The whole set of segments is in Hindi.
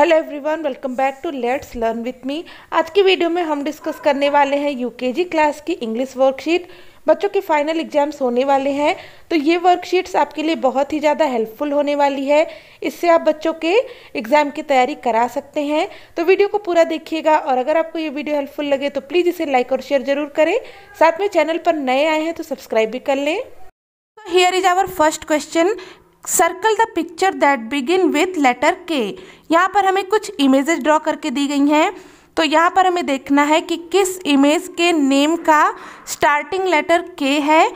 Hello everyone welcome back to let's learn with me आज की वीडियो में हम डिस्कस करने वाले हैं यूकेजी क्लास की इंग्लिश वर्कशीट बच्चों के फाइनल एग्जाम्स होने वाले हैं तो ये वर्कशीट्स आपके लिए बहुत ही ज़्यादा हेल्पफुल होने वाली है इससे आप बच्चों के एग्ज़ाम की तैयारी करा सकते हैं तो वीडियो को पूरा देखिएगा और अगर आपको ये वीडियो हेल्पफुल लगे तो प्लीज़ इसे लाइक और शेयर ज़रूर करें साथ में चैनल पर नए आए हैं तो सब्सक्राइब भी कर लें here is our first question circle the picture that begin with letter K यहाँ पर हमें कुछ इमेजेस ड्रॉ करके दी गई हैं तो यहाँ पर हमें देखना है कि किस इमेज के नेम का स्टार्टिंग लेटर के है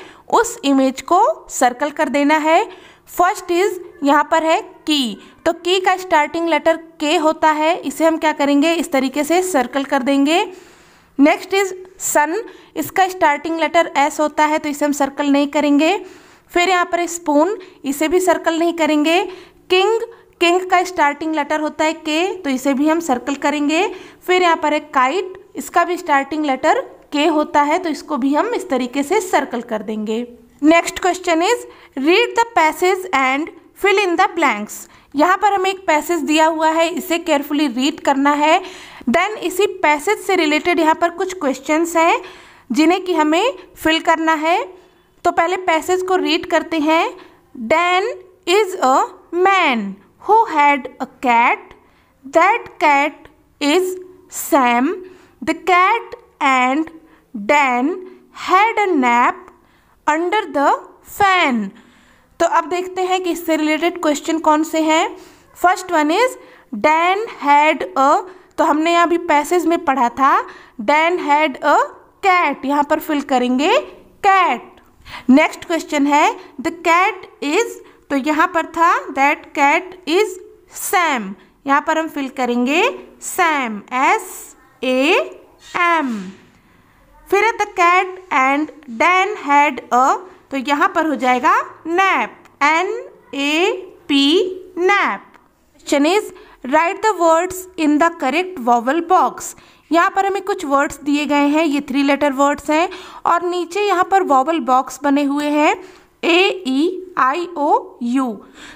उस इमेज को सर्कल कर देना है फर्स्ट इज यहाँ पर है की तो की का स्टार्टिंग लेटर के होता है इसे हम क्या करेंगे इस तरीके से सर्कल कर देंगे नेक्स्ट इज सन इसका स्टार्टिंग लेटर एस होता है तो इसे हम सर्कल नहीं करेंगे फिर यहाँ पर स्पून इसे भी सर्कल नहीं करेंगे किंग किंग का स्टार्टिंग लेटर होता है के तो इसे भी हम सर्कल करेंगे फिर यहाँ पर एक काइट इसका भी स्टार्टिंग लेटर के होता है तो इसको भी हम इस तरीके से सर्कल कर देंगे next question is read the passage and fill in the blanks यहाँ पर हमें एक पैसेज दिया हुआ है इसे केयरफुली रीड करना है देन इसी पैसेज से रिलेटेड यहाँ पर कुछ क्वेश्चंस हैं जिन्हें कि हमें फिल करना है तो पहले पैसेज को रीड करते हैं Dan is a man who had a cat that cat is Sam the cat and Dan had a nap under the fan तो अब देखते हैं कि इससे रिलेटेड क्वेश्चन कौन से हैं first one is Dan had a तो हमने यहाँ भी पैसेज में पढ़ा था डैन हैड अ कैट यहाँ पर फिल करेंगे कैट नेक्स्ट क्वेश्चन है द कैट इज तो यहाँ पर था दैट कैट इज सैम यहाँ पर हम फिल करेंगे सैम एस ए एम फिर the cat and Dan had a तो यहाँ पर हो जाएगा nap N A P nap question is write the words in the correct vowel box यहाँ पर हमें कुछ वर्ड्स दिए गए हैं ये थ्री लेटर वर्ड्स हैं और नीचे यहाँ पर वॉवल बॉक्स बने हुए हैं ए ई आई ओ यू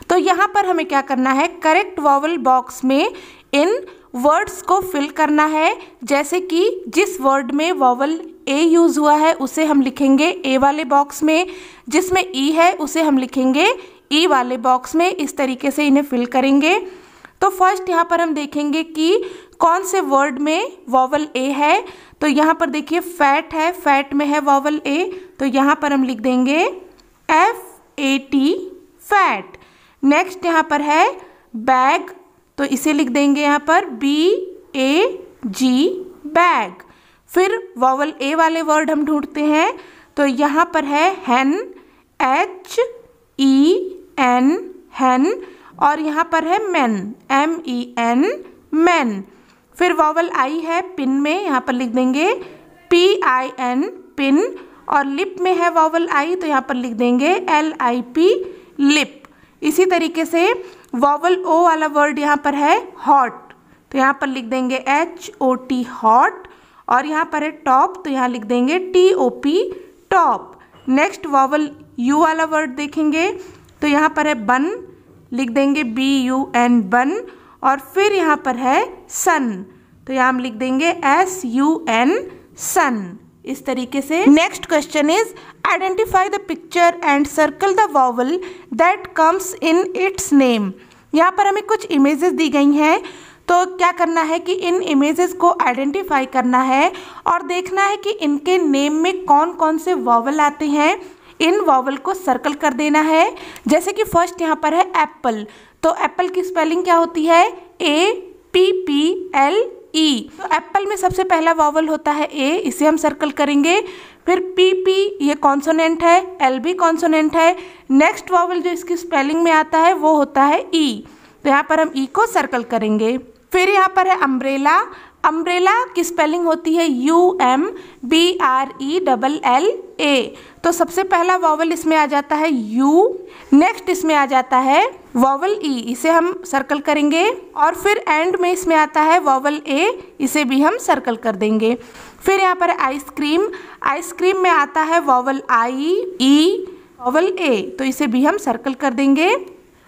तो यहाँ पर हमें क्या करना है करेक्ट वॉवल बॉक्स में इन वर्ड्स को फिल करना है जैसे कि जिस वर्ड में वॉवल ए यूज़ हुआ है उसे हम लिखेंगे ए वाले बॉक्स में जिसमें ई e है उसे हम लिखेंगे ई e वाले बॉक्स में इस तरीके से इन्हें फिल करेंगे तो फर्स्ट यहाँ पर हम देखेंगे कि कौन से वर्ड में वॉवल ए है तो यहाँ पर देखिए फैट है फैट में है वॉवल ए तो यहाँ पर हम लिख देंगे F A T fat next यहाँ पर है बैग तो इसे लिख देंगे यहाँ पर बी ए जी बैग फिर वॉवल ए वाले वर्ड हम ढूंढते हैं तो यहाँ पर है हैन एच ई एन हैन और यहाँ पर है man M E N man फिर वॉवल आई है पिन में यहाँ पर लिख देंगे पी आई एन पिन और लिप में है वॉवल आई तो यहाँ पर लिख देंगे एल आई पी लिप इसी तरीके से वॉवल ओ वाला वर्ड यहाँ पर है हॉट तो यहाँ पर लिख देंगे एच ओ टी हॉट और यहाँ पर है टॉप तो यहाँ लिख देंगे T O P top next vowel U वाला वर्ड देखेंगे तो यहाँ पर है बन लिख देंगे बी यू एन बन और फिर यहाँ पर है सन तो यहाँ हम लिख देंगे एस यू एन सन इस तरीके से next question is identify the picture and circle the vowel that comes in its name यहाँ पर हमें कुछ इमेजेस दी गई हैं तो क्या करना है कि इन इमेजेस को आइडेंटिफाई करना है और देखना है कि इनके नेम में कौन कौन से वॉवल आते हैं इन वॉवल को सर्कल कर देना है जैसे कि फर्स्ट यहाँ पर है एप्पल तो एप्पल की स्पेलिंग क्या होती है A P P L E तो एप्पल में सबसे पहला वॉवल होता है ए इसे हम सर्कल करेंगे फिर पी पी ये कॉन्सोनेंट है एल भी कॉन्सोनेंट है नेक्स्ट वॉवल जो इसकी स्पेलिंग में आता है वो होता है ई e। तो यहाँ पर हम ई e को सर्कल करेंगे फिर यहाँ पर है अम्ब्रेला अम्ब्रेला की स्पेलिंग होती है U M B R E double L A तो सबसे पहला वॉवल इसमें आ जाता है यू नेक्स्ट इसमें आ जाता है वॉवल ई e। इसे हम सर्कल करेंगे और फिर एंड में इसमें आता है वॉवल ए इसे भी हम सर्कल कर देंगे फिर यहाँ पर आइसक्रीम आइसक्रीम में आता है वॉवल आई ई वॉवल ए तो इसे भी हम सर्कल कर देंगे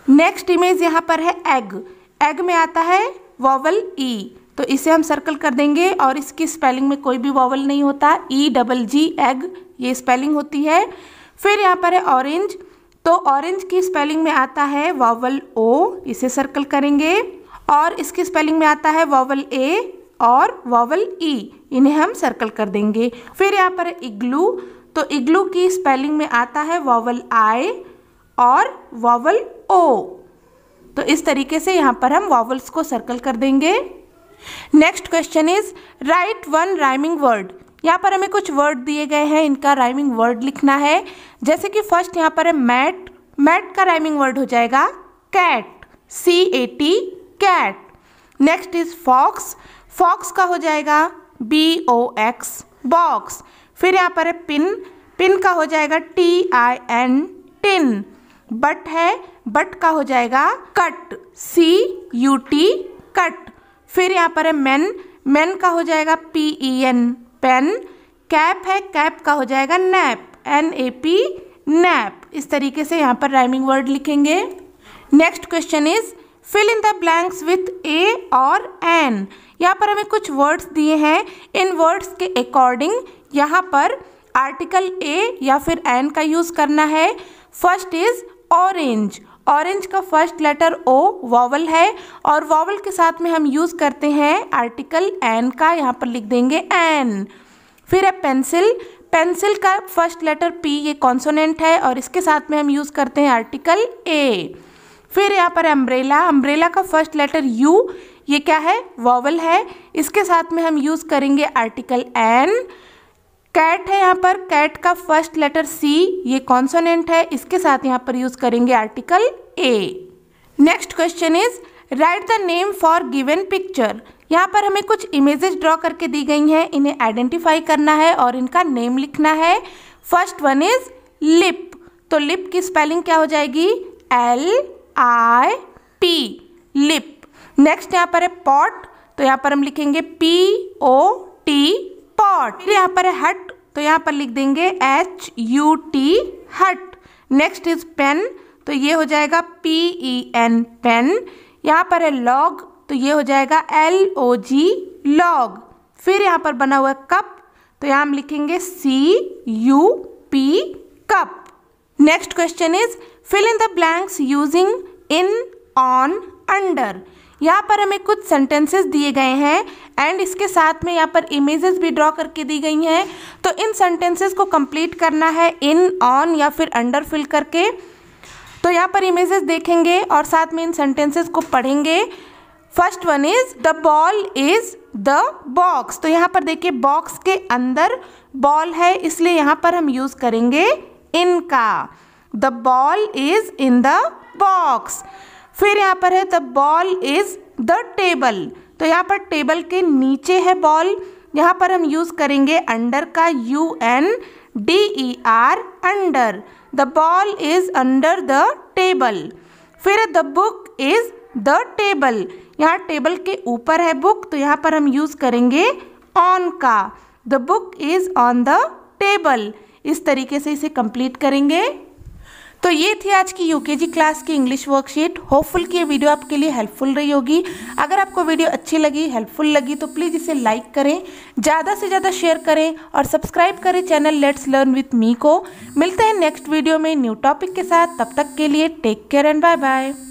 नेक्स्ट इमेज यहाँ पर है एग एग में आता है वॉवल ई e। तो इसे हम सर्कल कर देंगे और इसकी स्पेलिंग में कोई भी वॉवल नहीं होता ई डबल जी एग ये स्पेलिंग होती है फिर यहाँ पर है ऑरेंज तो ऑरेंज की स्पेलिंग में आता है वॉवल ओ इसे सर्कल करेंगे और इसकी स्पेलिंग में आता है वॉवल ए और वॉवल ई e, इन्हें हम सर्कल कर देंगे फिर यहाँ पर इग्लू तो इग्लू की स्पेलिंग में आता है वॉवल आई और वॉवल ओ तो इस तरीके से यहाँ पर हम वॉवल्स को सर्कल कर देंगे next question is write one rhyming word यहाँ पर हमें कुछ वर्ड दिए गए हैं इनका राइमिंग वर्ड लिखना है जैसे कि फर्स्ट यहाँ पर है मैट मैट का राइमिंग वर्ड हो जाएगा cat C A T cat next is fox fox का हो जाएगा बी ओ एक्स बॉक्स फिर यहाँ पर है पिन पिन का हो जाएगा T I N tin but है बट का हो जाएगा cut C U T cut फिर यहाँ पर है मैन मैन का हो जाएगा P E N pen cap है कैप का हो जाएगा nap N A P nap इस तरीके से यहाँ पर राइमिंग वर्ड लिखेंगे next question is fill in the blanks with a और एन यहाँ पर हमें कुछ वर्ड्स दिए हैं इन वर्ड्स के अकॉर्डिंग यहाँ पर आर्टिकल ए या फिर एन का यूज़ करना है फर्स्ट इज ऑरेंज ऑरेंज का फर्स्ट लेटर ओ वॉवल है और वॉवल के साथ में हम यूज़ करते हैं आर्टिकल एन का यहाँ पर लिख देंगे एन फिर है पेंसिल पेंसिल का फर्स्ट लेटर पी ये कॉन्सोनेंट है और इसके साथ में हम यूज़ करते हैं आर्टिकल ए फिर यहाँ पर अम्ब्रेला अम्ब्रेला का फर्स्ट लेटर यू ये क्या है वॉवल है इसके साथ में हम यूज़ करेंगे आर्टिकल एन कैट है यहाँ पर कैट का फर्स्ट लेटर सी ये कॉन्सोनेंट है इसके साथ यहाँ पर यूज करेंगे article a next question is write the name for given picture यहाँ पर हमें कुछ इमेजेस ड्रॉ करके दी गई हैं इन्हें आइडेंटिफाई करना है और इनका नेम लिखना है फर्स्ट वन इज लिप तो लिप की स्पेलिंग क्या हो जाएगी L I P lip next यहाँ पर है पॉट तो यहाँ पर हम लिखेंगे पी ओ टी पॉट फिर यहाँ पर है हट तो यहाँ पर लिख देंगे H U T hut next is pen तो ये हो जाएगा पी ई एन पेन यहाँ पर है लॉग तो ये हो जाएगा एल ओ जी लॉग फिर यहाँ पर बना हुआ कप तो यहाँ हम लिखेंगे C U P cup next question is fill in the blanks using in on under यहाँ पर हमें कुछ सेंटेंसेस दिए गए हैं एंड इसके साथ में यहाँ पर इमेजेस भी ड्रॉ करके दी गई हैं तो इन सेंटेंसेस को कंप्लीट करना है इन ऑन या फिर अंडर फिल करके तो यहाँ पर इमेजेस देखेंगे और साथ में इन सेंटेंसेस को पढ़ेंगे first one is the ball is the box तो यहाँ पर देखिए बॉक्स के अंदर बॉल है इसलिए यहाँ पर हम यूज़ करेंगे इनका the ball is in the box फिर यहाँ पर है the ball is the table तो यहाँ पर टेबल के नीचे है बॉल यहाँ पर हम यूज़ करेंगे अंडर का U N D E R under the ball is under the table फिर the book is the table यहाँ टेबल के ऊपर है बुक तो यहाँ पर हम यूज़ करेंगे ऑन का the book is on the table इस तरीके से इसे कंप्लीट करेंगे तो ये थी आज की यूकेजी क्लास की इंग्लिश वर्कशीट होपफुल की ये वीडियो आपके लिए हेल्पफुल रही होगी अगर आपको वीडियो अच्छी लगी हेल्पफुल लगी तो प्लीज़ इसे लाइक करें ज़्यादा से ज़्यादा शेयर करें और सब्सक्राइब करें channel let's learn with me को मिलते हैं नेक्स्ट वीडियो में न्यू टॉपिक के साथ तब तक के लिए take care and bye bye